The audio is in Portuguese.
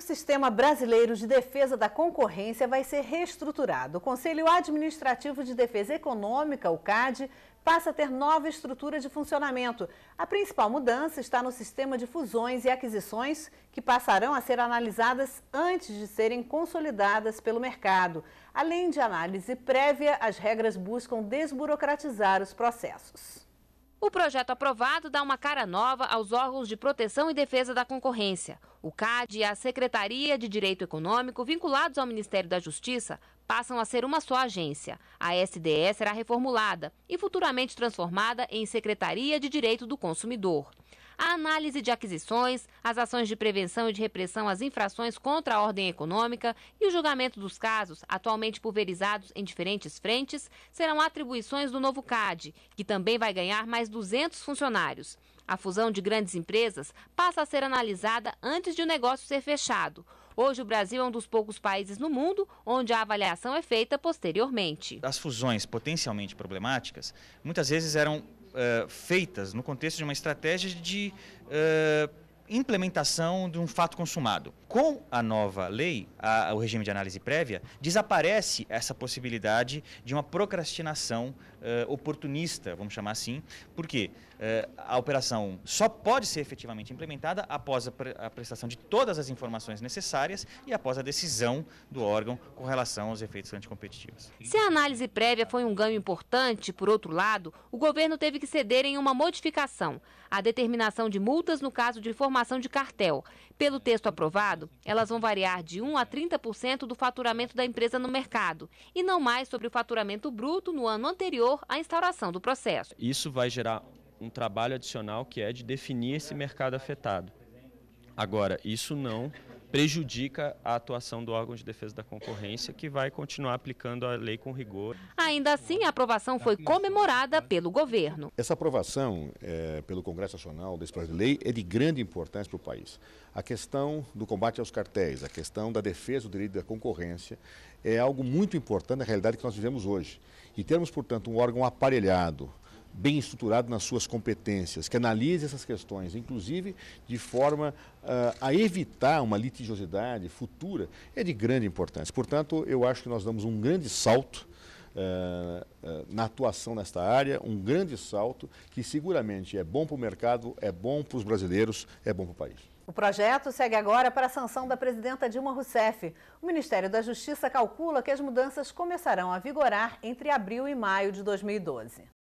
O Sistema Brasileiro de Defesa da Concorrência vai ser reestruturado. O Conselho Administrativo de Defesa Econômica, o CAD, passa a ter nova estrutura de funcionamento. A principal mudança está no sistema de fusões e aquisições, que passarão a ser analisadas antes de serem consolidadas pelo mercado. Além de análise prévia, as regras buscam desburocratizar os processos. O projeto aprovado dá uma cara nova aos órgãos de proteção e defesa da concorrência. O CAD e a Secretaria de Direito Econômico, vinculados ao Ministério da Justiça, passam a ser uma só agência. A SDS será reformulada e futuramente transformada em Secretaria de Direito do Consumidor a análise de aquisições, as ações de prevenção e de repressão às infrações contra a ordem econômica e o julgamento dos casos, atualmente pulverizados em diferentes frentes, serão atribuições do novo CAD, que também vai ganhar mais 200 funcionários. A fusão de grandes empresas passa a ser analisada antes de o negócio ser fechado. Hoje, o Brasil é um dos poucos países no mundo onde a avaliação é feita posteriormente. As fusões potencialmente problemáticas muitas vezes eram eh, feitas no contexto de uma estratégia de uh, implementação de um fato consumado com a nova lei, a, o regime de análise prévia, desaparece essa possibilidade de uma procrastinação uh, oportunista, vamos chamar assim, porque uh, a operação só pode ser efetivamente implementada após a, pre a, prestação de todas as informações necessárias e após a decisão do órgão com relação aos efeitos anticompetitivos. Se a análise prévia foi um ganho importante, por outro lado, o governo teve que ceder em uma modificação, a determinação de multas no caso de formação de cartel. Pelo texto aprovado, mercado. Elas vão variar de 1 a 30% do faturamento da empresa no mercado e não mais sobre o faturamento bruto no ano anterior à instauração do processo. Isso vai gerar um trabalho adicional que é de definir esse mercado afetado. Agora, isso não prejudica a atuação do órgão de defesa da concorrência, que vai continuar aplicando a lei com rigor. Ainda assim, a aprovação foi comemorada pelo governo. Essa aprovação é, pelo Congresso Nacional desse projeto de lei é de grande importância para o país. A questão do combate aos cartéis, a questão da defesa do direito da concorrência é algo muito importante na realidade que nós vivemos hoje. E termos, portanto, um órgão aparelhado, bem estruturado nas suas competências, que analise essas questões, inclusive de forma uh, a evitar uma litigiosidade futura, é de grande importância. Portanto, eu acho que nós damos um grande salto Uh, uh, na atuação nesta área, um grande salto que seguramente é bom para o mercado, é bom para os brasileiros, é bom para o país. O projeto segue agora para a sanção da presidenta Dilma Rousseff. O Ministério da Justiça calcula que as mudanças começarão a vigorar entre abril e maio de 2012.